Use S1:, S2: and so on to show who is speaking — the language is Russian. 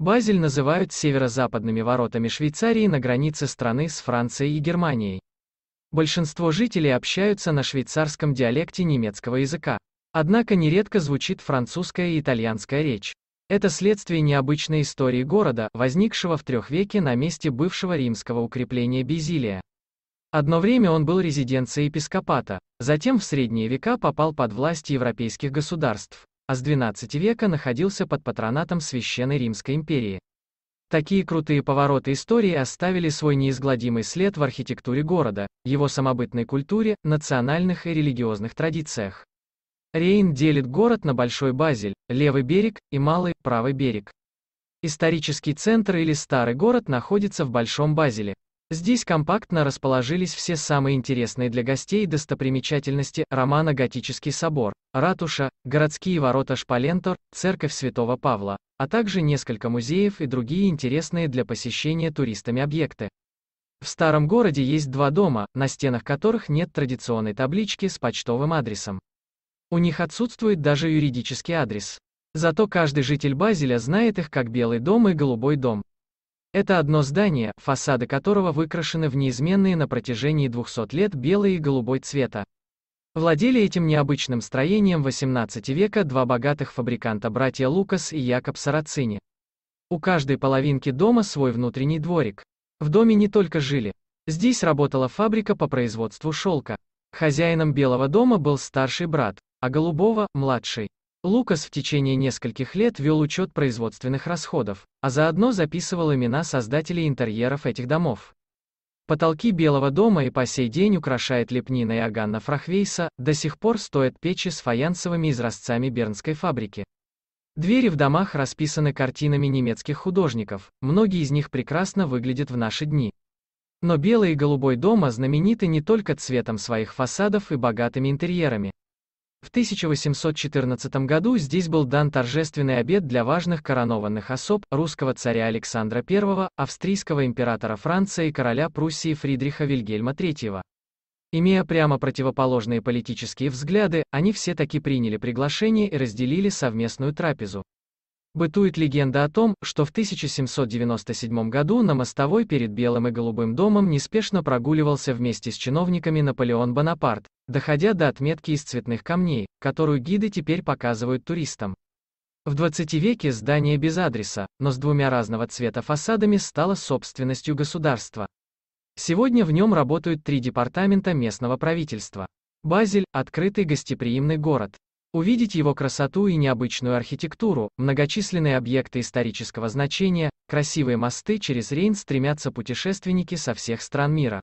S1: Базель называют северо-западными воротами Швейцарии на границе страны с Францией и Германией. Большинство жителей общаются на швейцарском диалекте немецкого языка. Однако нередко звучит французская и итальянская речь. Это следствие необычной истории города, возникшего в трех веке на месте бывшего римского укрепления Бизилия. Одно время он был резиденцией епископата, затем в средние века попал под власть европейских государств а с 12 века находился под патронатом Священной Римской империи. Такие крутые повороты истории оставили свой неизгладимый след в архитектуре города, его самобытной культуре, национальных и религиозных традициях. Рейн делит город на Большой Базель, левый берег, и Малый, правый берег. Исторический центр или старый город находится в Большом Базеле, Здесь компактно расположились все самые интересные для гостей достопримечательности Романа Готический собор, ратуша, городские ворота Шпалентор, церковь Святого Павла, а также несколько музеев и другие интересные для посещения туристами объекты. В старом городе есть два дома, на стенах которых нет традиционной таблички с почтовым адресом. У них отсутствует даже юридический адрес. Зато каждый житель Базеля знает их как Белый дом и Голубой дом. Это одно здание, фасады которого выкрашены в неизменные на протяжении 200 лет белый и голубой цвета. Владели этим необычным строением 18 века два богатых фабриканта братья Лукас и Якоб Сарацини. У каждой половинки дома свой внутренний дворик. В доме не только жили. Здесь работала фабрика по производству шелка. Хозяином Белого дома был старший брат, а Голубого – младший. Лукас в течение нескольких лет вел учет производственных расходов, а заодно записывал имена создателей интерьеров этих домов. Потолки Белого дома и по сей день украшает лепнина Иоганна Фрахвейса, до сих пор стоят печи с фаянсовыми изразцами бернской фабрики. Двери в домах расписаны картинами немецких художников, многие из них прекрасно выглядят в наши дни. Но белый и голубой дома знамениты не только цветом своих фасадов и богатыми интерьерами, в 1814 году здесь был дан торжественный обед для важных коронованных особ русского царя Александра I, австрийского императора Франции и короля Пруссии Фридриха Вильгельма III. Имея прямо противоположные политические взгляды, они все таки приняли приглашение и разделили совместную трапезу. Бытует легенда о том, что в 1797 году на мостовой перед Белым и Голубым домом неспешно прогуливался вместе с чиновниками Наполеон Бонапарт, доходя до отметки из цветных камней, которую гиды теперь показывают туристам. В 20 веке здание без адреса, но с двумя разного цвета фасадами стало собственностью государства. Сегодня в нем работают три департамента местного правительства. Базель – открытый гостеприимный город. Увидеть его красоту и необычную архитектуру, многочисленные объекты исторического значения, красивые мосты через Рейн стремятся путешественники со всех стран мира.